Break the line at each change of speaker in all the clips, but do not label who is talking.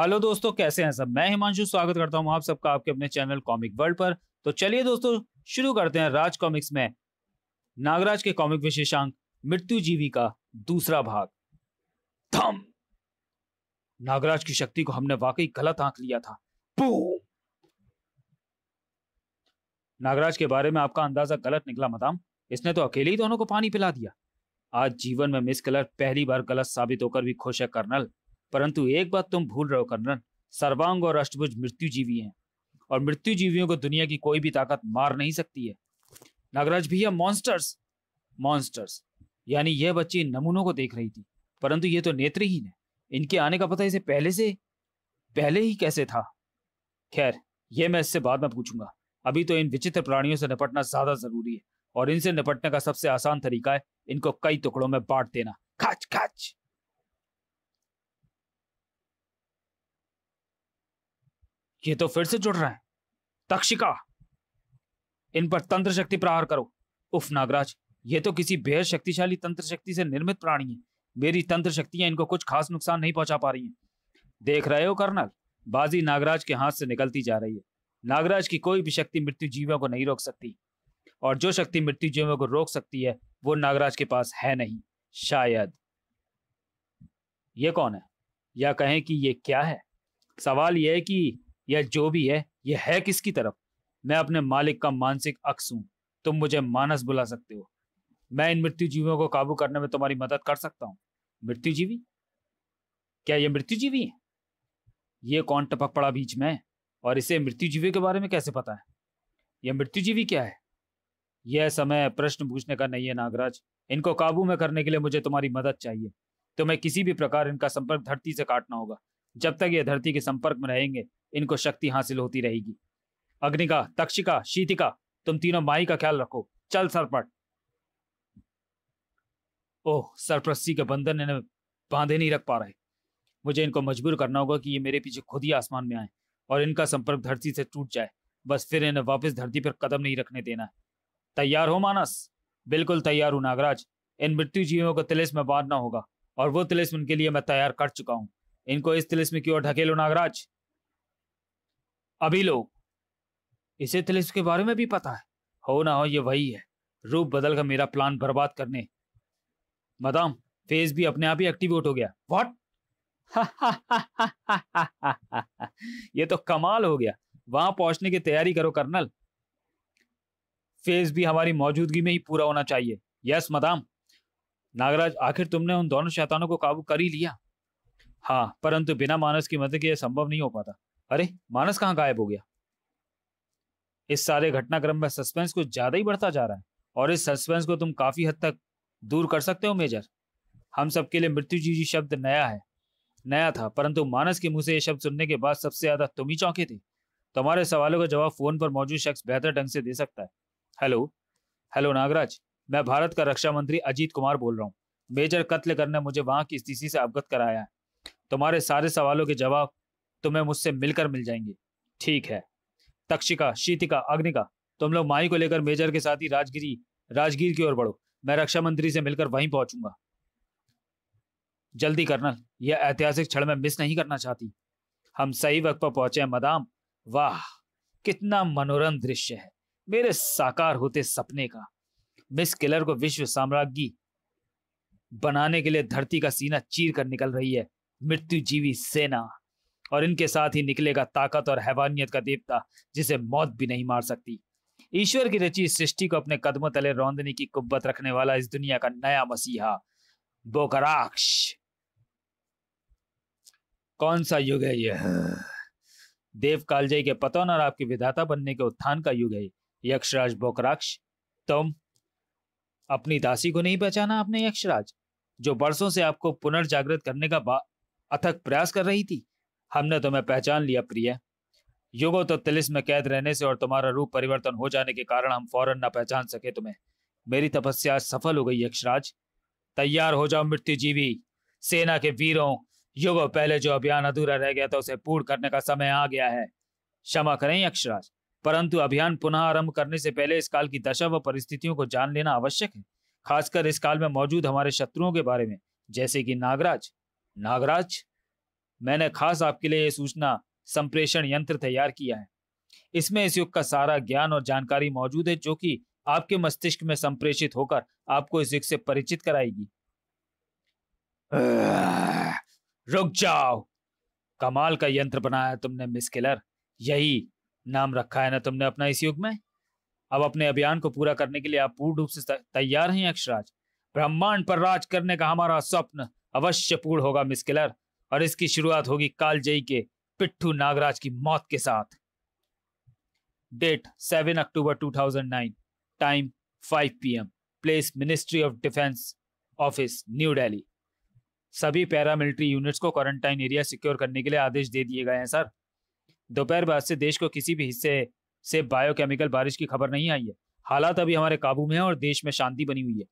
hello दोस्तों कैसे हैं सब मैं हिमांशु स्वागत करता हूं आप सबका आपके अपने चैनल कॉमिक वर्ल्ड पर तो चलिए दोस्तों शुरू करते हैं राज कॉमिक्स में नागराज के कॉमिक विशेषांक मृत्यु जीवी का दूसरा भाग थम नागराज की शक्ति को हमने वाकई गलत आंक लिया था नागराज के बारे में आपका अंदाजा गलत निकला मदाम इसने तो अकेले ही दोनों को पानी पिला दिया आज जीवन में मिस कलर पहली बार गलत साबित होकर भी खुश है कर्नल परंतु एक बात तुम भूल रहे हो कर्णन सर्वांग और अष्टभुज मृत्युजीवी हैं और मृत्युजीवियों को दुनिया की कोई भी ताकत मार नहीं सकती है नागराज भैया मॉन्स्टर्स मॉन्स्टर्स यानी यह बच्ची नमूनों को देख रही थी परंतु ये तो नेत्रहीन है इनके आने का पता इसे पहले से पहले ही कैसे था खैर यह मैं इससे बाद में पूछूंगा अभी तो इन विचित्र प्राणियों से निपटना ज्यादा जरूरी है और इनसे निपटने का सबसे आसान तरीका है इनको कई टुकड़ों में बांट देना खच खच ये तो फिर से जुड़ रहे हैं तक्षिका इन पर तंत्र शक्ति प्रहार करो उफ नागराज ये तो किसी बेहद शक्तिशाली तंत्र शक्ति से निर्मित प्राणी है मेरी तंत्र शक्तियां इनको कुछ खास नुकसान नहीं पहुंचा पा रही हैं देख रहे हो कर्नल बाजी नागराज के हाथ से निकलती जा रही है नागराज की कोई भी शक्ति मृत्यु जीवों को नहीं रोक सकती और जो शक्ति मृत्यु जीवों को रोक सकती है वो नागराज के पास है नहीं शायद ये कौन है या कहें कि ये क्या है सवाल यह है कि या जो भी है ये है किसकी तरफ मैं अपने मालिक का मानसिक अक्स हूं तुम मुझे मानस बुला सकते हो मैं इन मृत्युजीवियों को काबू करने में तुम्हारी मदद कर सकता हूँ मृत्युजीवी क्या मृत्यु मृत्युजीवी है ये कौन टपक पड़ा बीच में और इसे जीवी के बारे में कैसे पता है यह मृत्युजीवी क्या है यह समय प्रश्न पूछने का नहीं है नागराज इनको काबू में करने के लिए मुझे तुम्हारी मदद चाहिए तुम्हें किसी भी प्रकार इनका संपर्क धरती से काटना होगा जब तक ये धरती के संपर्क में रहेंगे इनको शक्ति हासिल होती रहेगी अग्निका तक्षिका शीतिका तुम तीनों माई का ख्याल रखो चल सरपट ओह सरप्रस्सी के बंधन इन्हें बांधे नहीं रख पा रहे मुझे इनको मजबूर करना होगा कि ये मेरे पीछे खुद ही आसमान में आए और इनका संपर्क धरती से टूट जाए बस फिर इन्हें वापस धरती पर कदम नहीं रखने देना है तैयार हो मानस बिल्कुल तैयार हूं नागराज इन मृत्यु जीवों को तिलिस में बांधना होगा और वो तिलिस्म इनके लिए मैं तैयार कर चुका हूं इनको इस तिलिस्म की ओर ढकेलो नागराज अभी लोग इसे तिलिस्क तो के बारे में भी पता है हो ना हो ये वही है रूप बदल कर मेरा प्लान बर्बाद करने मदाम फेस भी अपने आप ही एक्टिवेट हो गया वॉट ये तो कमाल हो गया वहां पहुंचने की तैयारी करो कर्नल फेस भी हमारी मौजूदगी में ही पूरा होना चाहिए यस मदाम नागराज आखिर तुमने उन दोनों शैतानों को काबू कर ही लिया हाँ परंतु बिना मानस की मदद के यह संभव नहीं हो पाता अरे मानस कहाँ गायब हो गया इस सारे घटनाक्रम में सस्पेंस कुछ ज्यादा ही बढ़ता जा रहा है और इस सस्पेंस को तुम काफी हद तक दूर कर सकते हो मेजर हम सबके लिए मृत्यु जी शब्द नया है नया था परंतु मानस के मुंह से यह शब्द सुनने के बाद सबसे ज्यादा तुम ही चौंके थे तुम्हारे सवालों का जवाब फोन पर मौजूद शख्स बेहतर ढंग से दे सकता है हेलो हेलो नागराज मैं भारत का रक्षा मंत्री अजीत कुमार बोल रहा हूँ मेजर कत्ल करने मुझे वहां की स्थिति से अवगत कराया है तुम्हारे सारे सवालों के जवाब तुम्हें मुझसे मिलकर मिल जाएंगी ठीक है तक्षिका शीतिका अग्निका तुम लोग माई को लेकर मेजर के साथ ही राजगिरी राजगीर की ओर बढ़ो मैं रक्षा मंत्री से मिलकर वहीं पहुंचूंगा जल्दी कर्नल यह ऐतिहासिक क्षण में मिस नहीं करना चाहती हम सही वक्त पर पहुंचे हैं मदाम वाह कितना मनोरम दृश्य है मेरे साकार होते सपने का मिस किलर को विश्व साम्राज्ञी बनाने के लिए धरती का सीना चीर कर निकल रही है मृत्युजीवी सेना और इनके साथ ही निकलेगा ताकत और हैवानियत का देवता जिसे मौत भी नहीं मार सकती ईश्वर की रची सृष्टि को अपने कदमों तले रौंदने की कुब्बत रखने वाला इस दुनिया का नया मसीहा बोकराक्ष कौन सा युग है यह देव कालजय के पतन और आपके विधाता बनने के उत्थान का युग है यक्षराज बोकराक्ष तुम अपनी दासी को नहीं पहचाना आपने यक्षराज जो बरसों से आपको पुनर्जागृत करने का अथक प्रयास कर रही थी हमने तुम्हें पहचान लिया प्रिय युगो तो तिलिस में कैद रहने से और तुम्हारा रूप परिवर्तन हो जाने के कारण हम फौरन ना पहचान सके तुम्हें मेरी तपस्या सफल हो गई यक्षराज तैयार हो जाओ मृत्यु जीवी सेना के वीरों युगो पहले जो अभियान अधूरा रह गया था उसे पूर्ण करने का समय आ गया है क्षमा करें यक्षराज परंतु अभियान पुनः आरंभ करने से पहले इस काल की दशा व परिस्थितियों को जान लेना आवश्यक है खासकर इस काल में मौजूद हमारे शत्रुओं के बारे में जैसे कि नागराज नागराज मैंने खास आपके लिए ये सूचना संप्रेषण यंत्र तैयार किया है इसमें इस युग का सारा ज्ञान और जानकारी मौजूद है जो कि आपके मस्तिष्क में संप्रेषित होकर आपको इस युग से परिचित कराएगी रुक जाओ कमाल का यंत्र बनाया तुमने मिस किलर यही नाम रखा है ना तुमने अपना इस युग में अब अपने अभियान को पूरा करने के लिए आप पूर्ण रूप से तैयार हैं यक्षराज ब्रह्मांड पर राज करने का हमारा स्वप्न अवश्य पूर्ण होगा मिस किलर और इसकी शुरुआत होगी कालजई के पिट्ठू नागराज की मौत के साथ date 7 October 2009 time 5 PM place ministry of defence office new Delhi सभी पैरामिलिट्री यूनिट्स को क्वारंटाइन एरिया सिक्योर करने के लिए आदेश दे दिए गए हैं सर दोपहर बाद से देश को किसी भी हिस्से से बायोकेमिकल बारिश की खबर नहीं आई है हालात अभी हमारे काबू में है और देश में शांति बनी हुई है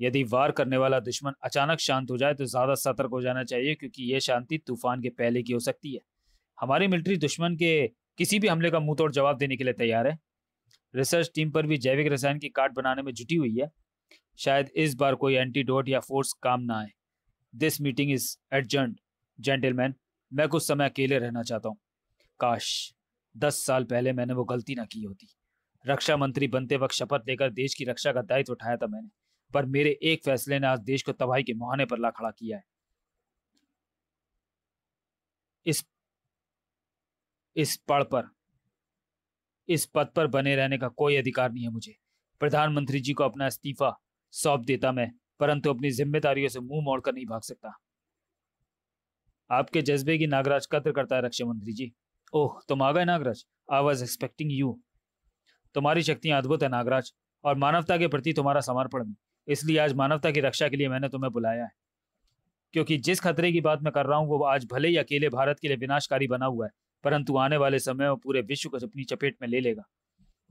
यदि वार करने वाला दुश्मन अचानक शांत हो जाए तो ज़्यादा सतर्क हो जाना चाहिए क्योंकि यह शांति तूफान के पहले की हो सकती है हमारी मिलिट्री दुश्मन के किसी भी हमले का मुंह तोड़ जवाब देने के लिए तैयार है रिसर्च टीम पर भी जैविक रसायन की कार्ड बनाने में जुटी हुई है शायद इस बार कोई एंटीडोट या फोर्स काम ना आए this meeting is adjourned gentleman मैं कुछ समय अकेले रहना चाहता हूँ काश दस साल पहले मैंने वो गलती ना की होती रक्षा मंत्री बनते वक्त शपथ लेकर देश की रक्षा का दायित्व उठाया था मैंने पर मेरे एक फैसले ने आज देश को तबाही के मुहाने पर ला खड़ा किया है इस इस पड़ पर इस पद पर बने रहने का कोई अधिकार नहीं है मुझे प्रधानमंत्री जी को अपना इस्तीफा सौंप देता मैं परंतु अपनी जिम्मेदारियों से मुंह मोड़कर नहीं भाग सकता आपके जज्बे की नागराज कत्र करता है रक्षा मंत्री जी ओह तुम आ गए Nagraj I was expecting you तुम्हारी शक्तियां अद्भुत है नागराज और मानवता के प्रति तुम्हारा समर्पण भी इसलिए आज मानवता की रक्षा के लिए मैंने तुम्हें बुलाया है क्योंकि जिस खतरे की बात मैं कर रहा हूँ वो आज भले ही अकेले भारत के लिए विनाशकारी बना हुआ है परंतु आने वाले समय में पूरे विश्व को अपनी चपेट में ले लेगा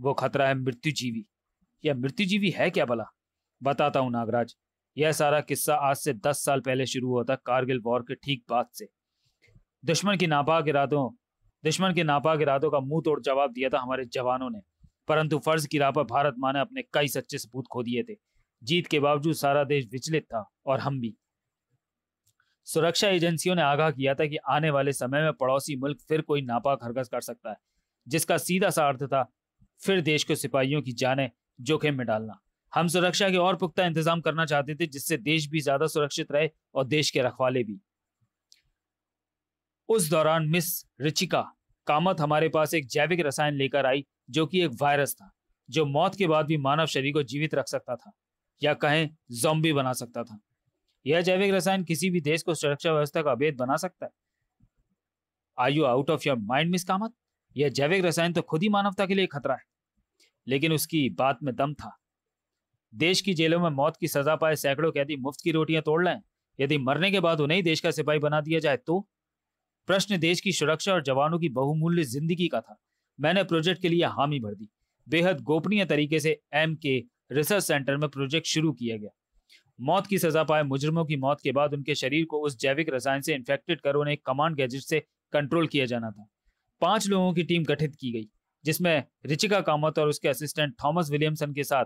वो खतरा है मृत्युजीवी यह मृत्युजीवी है क्या भला बताता हूँ नागराज यह सारा किस्सा आज से दस साल पहले शुरू हुआ था कारगिल वॉर के ठीक बाद से दुश्मन की नापाक इरादों दुश्मन के नापाक इरादों का मुंह तोड़ जवाब दिया था हमारे जवानों ने परंतु फर्ज की राह पर भारत माने अपने कई सच्चे सबूत खो दिए थे जीत के बावजूद सारा देश विचलित था और हम भी सुरक्षा एजेंसियों ने आगाह किया था कि आने वाले समय में पड़ोसी मुल्क फिर कोई नापाक हरकत कर सकता है जिसका सीधा सा अर्थ था फिर देश के सिपाहियों की जाने जोखिम में डालना हम सुरक्षा के और पुख्ता इंतजाम करना चाहते थे जिससे देश भी ज्यादा सुरक्षित रहे और देश के रखवाले भी उस दौरान मिस रिचिका कामत हमारे पास एक जैविक रसायन लेकर आई जो कि एक वायरस था जो मौत के बाद भी मानव शरीर को जीवित रख सकता था या कहें जोम्बी बना सकता था यह जैविक रसायन किसी भी देश को सुरक्षा व्यवस्था का अभेद बना सकता है are you out of your mind miss Kamath यह जैविक रसायन तो खुद ही मानवता के लिए खतरा है लेकिन उसकी बात में दम था देश की जेलों में मौत की सजा पाए सैकड़ों कैदी मुफ्त की रोटियां तोड़ लाएं यदि मरने के बाद उन्हें ही देश का सिपाही बना दिया जाए तो प्रश्न देश की सुरक्षा और जवानों की बहुमूल्य जिंदगी का था मैंने प्रोजेक्ट के लिए हामी भर दी बेहद गोपनीय तरीके से एम के रिसर्च सेंटर में प्रोजेक्ट शुरू किया गया मौत की सजा पाए मुजरमों की मौत के बाद उनके शरीर को उस जैविक रसायन से इन्फेक्टेड कर उन्हें कमांड गैजेट से कंट्रोल किया जाना था पांच लोगों की टीम गठित की गई जिसमें रिचिका कामत और उसके असिस्टेंट थॉमस विलियमसन के साथ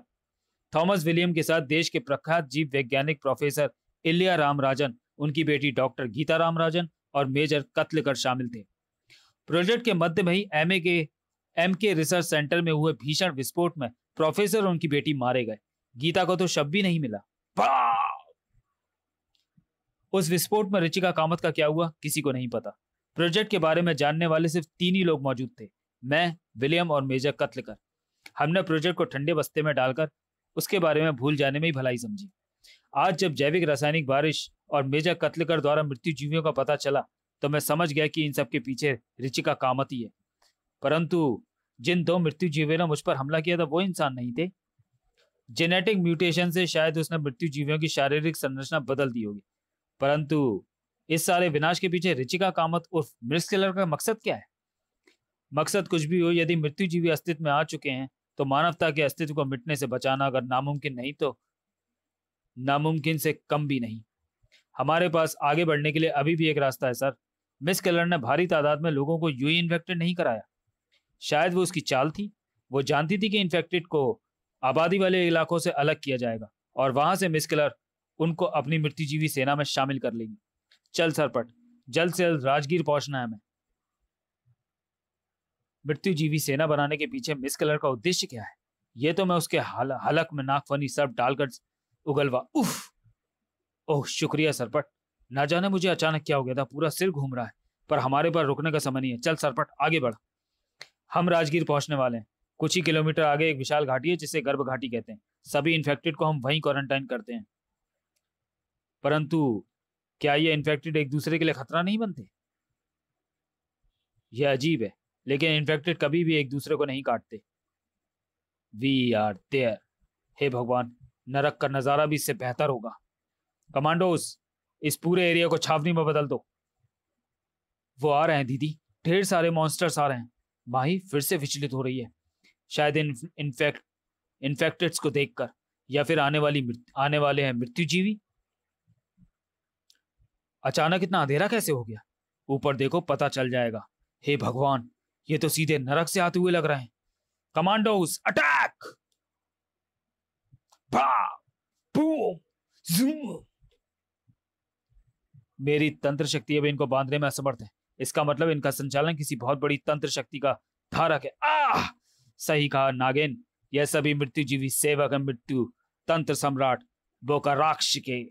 थॉमस विलियम के साथ देश के प्रख्यात जीव वैज्ञानिक प्रोफेसर इलिया रामराजन उनकी बेटी डॉक्टर गीता रामराजन और मेजर कत्लकर शामिल थे प्रोजेक्ट के मध्य में ही M K M K research centre में हुए भीषण विस्फोट में प्रोफेसर और उनकी बेटी मारे गए गीता को तो शब्द भी नहीं मिला उस विस्फोट में रिचिका कामत का क्या हुआ किसी को नहीं पता प्रोजेक्ट के बारे में जानने वाले सिर्फ तीन ही लोग मौजूद थे मैं विलियम और मेजर कत्ल कर हमने प्रोजेक्ट को ठंडे बस्ते में डालकर उसके बारे में भूल जाने में ही भलाई समझी आज जब जैविक रासायनिक बारिश और मेजर कत्लकर द्वारा मृत्यु जीवियों का पता चला तो मैं समझ गया कि इन सब के पीछे रिचिका कामत ही है परंतु जिन दो मृत्यु जीवियों ने मुझ पर हमला किया था वो इंसान नहीं थे जेनेटिक म्यूटेशन से शायद उसने मृत्यु जीवियों की शारीरिक संरचना बदल दी होगी परंतु इस सारे विनाश के पीछे रिचिका कामत उर्फ किलर का मकसद क्या है मकसद कुछ भी हो यदि मृत्युजीवी अस्तित्व में आ चुके हैं तो मानवता के अस्तित्व को मिटने से बचाना अगर नामुमकिन नहीं तो नामुमकिन से कम भी नहीं हमारे पास आगे बढ़ने के लिए अभी भी एक रास्ता है सर मिस केलर ने भारी तादाद में लोगों को यू इन्फेक्टेड नहीं कराया शायद वो उसकी चाल थी वो जानती थी कि इन्फेक्टेड को आबादी वाले इलाकों से अलग किया जाएगा और वहां से मिस किलर उनको अपनी मृत्युजीवी सेना में शामिल कर लेगी चल सरपट जल्द से जल्द राजगीर पहुंचना है हमें मृत्युजीवी सेना बनाने के पीछे मिस कलर का उद्देश्य क्या है ये तो मैं उसके हल, हलक में नाकफनी सब डालकर उगलवा उफ ओह शुक्रिया सरपट ना जाने मुझे अचानक क्या हो गया था पूरा सिर घूम रहा है पर हमारे पर रुकने का समय नहीं है चल सरपट आगे बढ़ हम राजगीर पहुंचने वाले हैं कुछ ही किलोमीटर आगे एक विशाल घाटी है जिसे गर्भ घाटी कहते हैं सभी इन्फेक्टेड को हम वहीं क्वारंटाइन करते हैं परंतु क्या ये इन्फेक्टेड एक दूसरे के लिए खतरा नहीं बनते यह अजीब है लेकिन इन्फेक्टेड कभी भी एक दूसरे को नहीं काटते वी आर देयर हे भगवान नरक का नज़ारा भी इससे बेहतर होगा कमांडोस इस पूरे एरिया को छावनी में बदल दो वो आ रहे हैं दीदी ढेर सारे मॉन्स्टर्स आ रहे हैं माही फिर से विचलित हो रही है शायद इन्फेक्ट इन्फेक्टेड्स को देखकर या फिर आने वाली आने वाले हैं मृत्युजीवी अचानक इतना अंधेरा कैसे हो गया ऊपर देखो पता चल जाएगा हे भगवान ये तो सीधे नरक से आते हुए लग रहे हैं कमांडोज अटैक मेरी तंत्र शक्ति अब इनको बांधने में असमर्थ है इसका मतलब इनका संचालन किसी बहुत बड़ी तंत्र शक्ति का धारक है आह सही कहा नागेन यह सभी जीवी सेवक है मृत्यु तंत्र सम्राट बोकाराक्ष के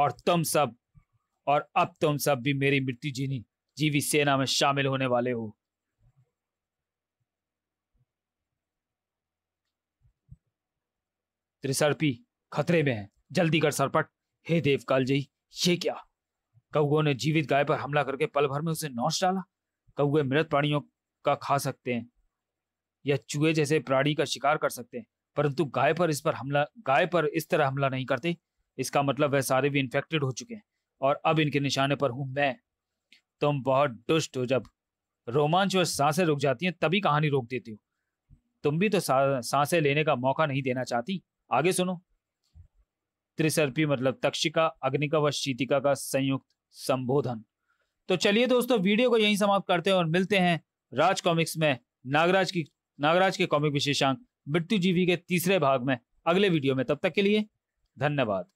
और तुम सब और अब तुम सब भी मेरी मृत्यु जीनी जीवी सेना में शामिल होने वाले हो त्रिसर्पी खतरे में है जल्दी कर सरपट हे देव जी ये क्या कौओं ने जीवित गाय पर हमला करके पल भर में उसे नौच डाला कौए मृत प्राणियों का खा सकते हैं या चूहे जैसे प्राणी का शिकार कर सकते हैं परंतु गाय पर इस पर हमला गाय पर इस तरह हमला नहीं करते इसका मतलब वह सारे भी इन्फेक्टेड हो चुके हैं और अब इनके निशाने पर हूं मैं तुम बहुत दुष्ट हो जब रोमांच और सांसें रुक जाती हैं तभी कहानी रोक देती हो तुम भी तो सा, सांसें लेने का मौका नहीं देना चाहती आगे सुनो त्रिसर्पी मतलब तक्षिका अग्निका व शीतिका का संयुक्त संबोधन तो चलिए दोस्तों वीडियो को यहीं समाप्त करते हैं और मिलते हैं राज कॉमिक्स में नागराज की नागराज के कॉमिक विशेषांक मृत्यु जीवी के तीसरे भाग में अगले वीडियो में तब तक के लिए धन्यवाद